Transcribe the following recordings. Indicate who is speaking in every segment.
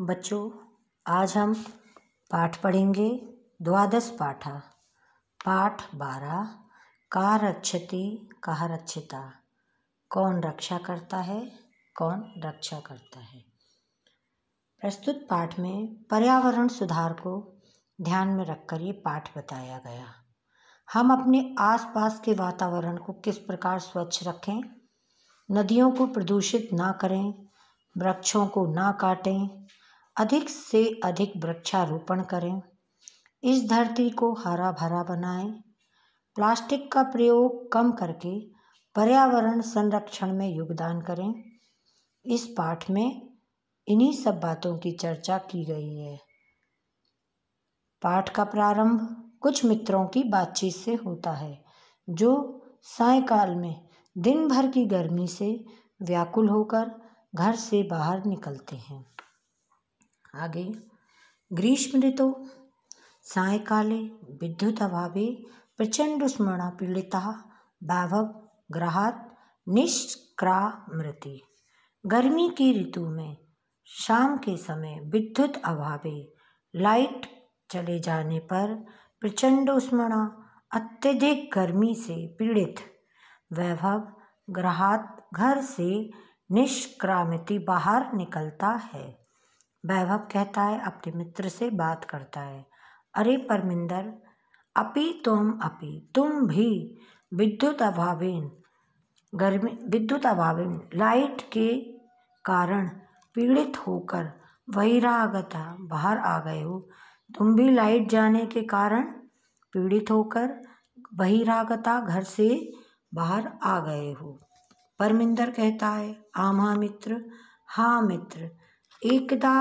Speaker 1: बच्चों आज हम पाठ पढ़ेंगे द्वादश पाठा पाठ बारह का रक्षति कह रक्षिता कौन रक्षा करता है कौन रक्षा करता है प्रस्तुत पाठ में पर्यावरण सुधार को ध्यान में रखकर ये पाठ बताया गया हम अपने आसपास के वातावरण को किस प्रकार स्वच्छ रखें नदियों को प्रदूषित ना करें वृक्षों को ना काटें अधिक से अधिक वृक्षारोपण करें इस धरती को हरा भरा बनाएं प्लास्टिक का प्रयोग कम करके पर्यावरण संरक्षण में योगदान करें इस पाठ में इन्हीं सब बातों की चर्चा की गई है पाठ का प्रारंभ कुछ मित्रों की बातचीत से होता है जो सायकाल में दिन भर की गर्मी से व्याकुल होकर घर से बाहर निकलते हैं आगे ग्रीष्म ऋतु सायकाले विद्युत अभावे प्रचंड सायंकाले पीड़िता वैभव भावग्रहात् निष्क्रामृति गर्मी की ऋतु में शाम के समय विद्युत अभावे लाइट चले जाने पर प्रचंड उष्मणा अत्यधिक गर्मी से पीड़ित वैभव ग्रहात घर से निष्क्रामिति बाहर निकलता है वैभव कहता है अपने मित्र से बात करता है अरे परमिंदर अपि तुम अपि तुम भी विद्युत अभावेन गर्मी विद्युत अभावेन लाइट के कारण पीड़ित होकर बहिरागता बाहर आ गए हो तुम भी लाइट जाने के कारण पीड़ित होकर बहिरागता घर से बाहर आ गए हो परमिंदर कहता है आमा हाँ मित्र हाँ मित्र एकदा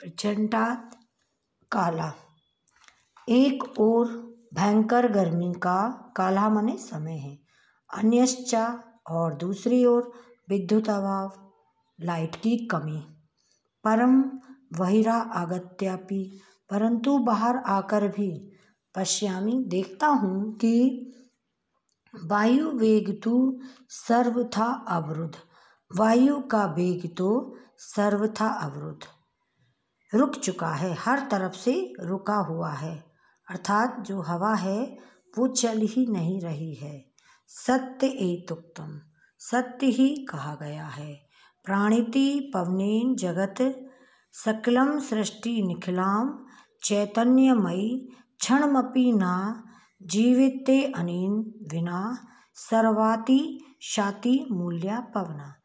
Speaker 1: प्रचंडा काला एक और भयंकर गर्मी का काला मने समय है अन्यश्चा और दूसरी ओर विद्युत अभाव लाइट की कमी परम वहिरा आगत्यापि परंतु बाहर आकर भी पश्यामी देखता हूँ कि वायु वेग तो सर्वथा अवरुद्ध वायु का वेग तो सर्वथा अवरुद्ध रुक चुका है हर तरफ से रुका हुआ है अर्थात जो हवा है वो चल ही नहीं रही है सत्य एतुक्तम सत्य ही कहा गया है प्राणिति पवनेन जगत सकलम सृष्टि निखिलाम चैतन्यमयी क्षणमपि न जीवित अनिन विना सर्वाति शाति मूल्या पवना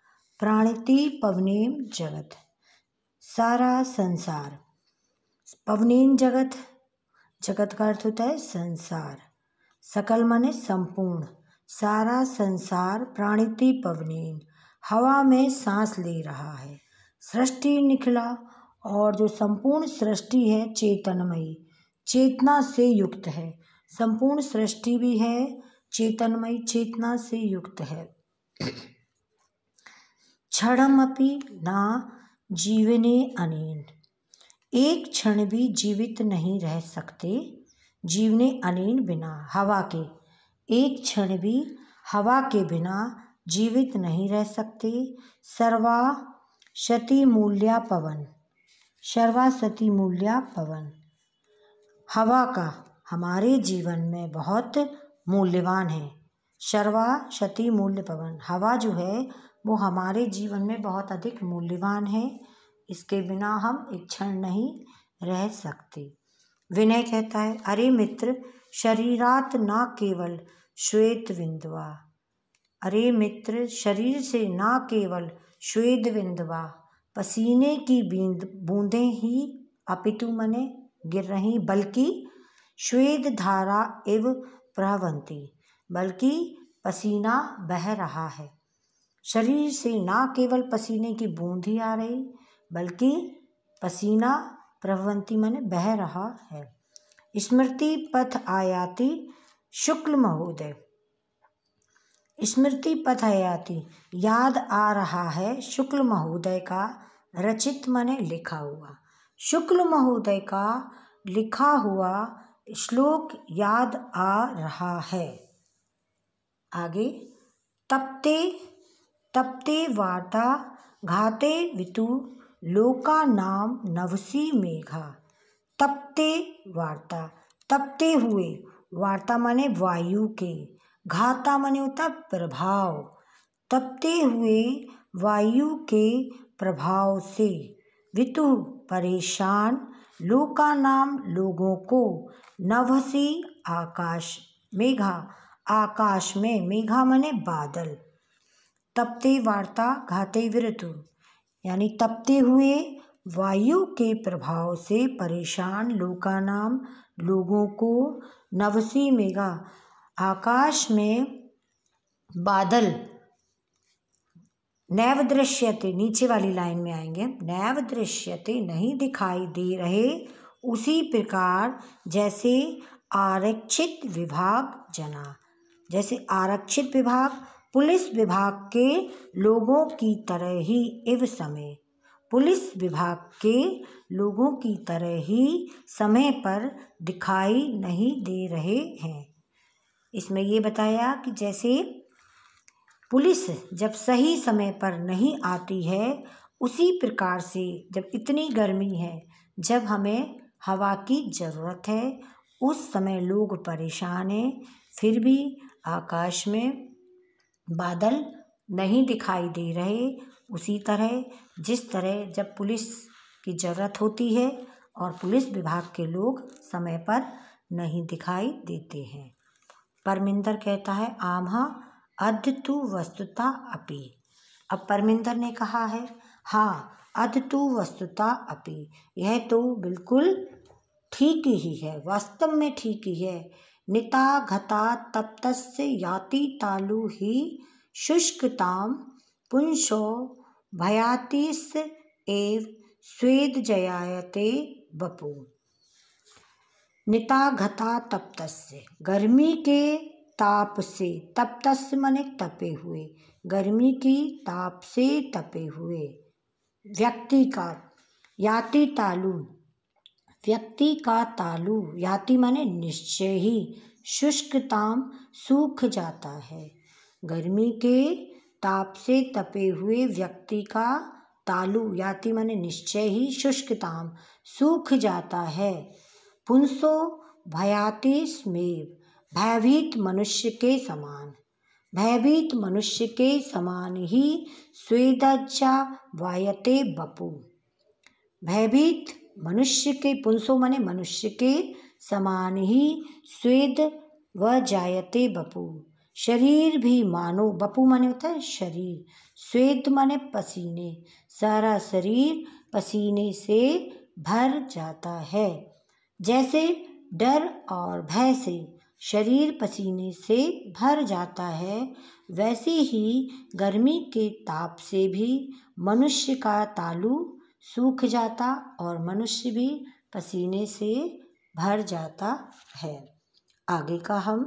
Speaker 1: प्राणिति पवनेम जगत सारा संसार पवनेन जगत जगत का अर्थ होता है संसार सकल माने संपूर्ण सारा संसार प्राणिति पवनेन हवा में सांस ले रहा है सृष्टि निकला और जो संपूर्ण सृष्टि है चेतनमयी चेतना से युक्त है संपूर्ण सृष्टि भी है चेतनमयी चेतना से युक्त है क्षणमपि न जीवने अनेन एक क्षण भी जीवित नहीं रह सकते जीवने अनेन बिना हवा के एक क्षण भी हवा के बिना जीवित नहीं रह सकते सर्वा शति मूल्या पवन सर्वा मूल्या पवन हवा का हमारे जीवन में बहुत मूल्यवान है सर्वा शति मूल्य पवन हवा जो है वो हमारे जीवन में बहुत अधिक मूल्यवान है इसके बिना हम एक क्षण नहीं रह सकते विनय कहता है अरे मित्र शरीरात ना केवल श्वेत विंदवा अरे मित्र शरीर से ना केवल श्वेत विंदवा पसीने की बींद बूंदें ही अपितु मने गिर रही बल्कि श्वेत धारा एव प्रवंती बल्कि पसीना बह रहा है शरीर से ना केवल पसीने की बूंद ही आ रही बल्कि पसीना प्रवंती मन बह रहा है स्मृति पथ आयाति शुक्ल महोदय स्मृति पथ आयाति याद आ रहा है शुक्ल महोदय का रचित मने लिखा हुआ शुक्ल महोदय का लिखा हुआ श्लोक याद आ रहा है आगे तपते तप्ते वार्ता घाते वितु लोका नाम नवसी मेघा तप्ते वार्ता तपते हुए वार्ता माने वायु के घाता माने होता प्रभाव तपते हुए वायु के प्रभाव से वितु परेशान लोका नाम लोगों को नवसी आकाश मेघा आकाश में मेघा माने बादल तपते वार्ता घाते विरतु यानी तपते हुए वायु के प्रभाव से परेशान लोकानाम लोगों को नवसी मेगा आकाश में बादल नैव दृश्यते नीचे वाली लाइन में आएंगे नैव दृश्यते नहीं दिखाई दे रहे उसी प्रकार जैसे आरक्षित विभाग जना जैसे आरक्षित विभाग पुलिस विभाग के लोगों की तरह ही इव समय पुलिस विभाग के लोगों की तरह ही समय पर दिखाई नहीं दे रहे हैं इसमें ये बताया कि जैसे पुलिस जब सही समय पर नहीं आती है उसी प्रकार से जब इतनी गर्मी है जब हमें हवा की ज़रूरत है उस समय लोग परेशान हैं फिर भी आकाश में बादल नहीं दिखाई दे रहे उसी तरह जिस तरह जब पुलिस की ज़रूरत होती है और पुलिस विभाग के लोग समय पर नहीं दिखाई देते हैं परमिंदर कहता है हाँ अध तु वस्तुता अपि अब परमिंदर ने कहा है हाँ अध तु वस्तुता अपि यह तो बिल्कुल ठीक ही है वास्तव में ठीक ही है निताघता तप्त याति तालु ही शुष्कता पुंशो भयाति एव स्वेद स्वेदजयायते बपु निताघता तप्त गर्मी के ताप से तप्त मने तपे हुए गर्मी की ताप से तपे हुए व्यक्ति का याति तालु व्यक्ति का तालु याति माने निश्चय ही शुष्कताम सूख जाता है गर्मी के ताप से तपे हुए व्यक्ति का तालु याति माने निश्चय ही शुष्कताम सूख जाता है पुंसो भयाति स्मेव भयभीत मनुष्य के समान भयभीत मनुष्य के समान ही स्वेदज्जा वायते बपु भयभीत मनुष्य के पुंसो मने मनुष्य के समान ही स्वेद व जायते बपू शरीर भी मानो बपू मने होता है शरीर श्वेत मने पसीने सारा शरीर पसीने से भर जाता है जैसे डर और भय से शरीर पसीने से भर जाता है वैसे ही गर्मी के ताप से भी मनुष्य का तालु सूख जाता और मनुष्य भी पसीने से भर जाता है आगे का हम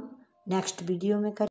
Speaker 1: नेक्स्ट वीडियो में करें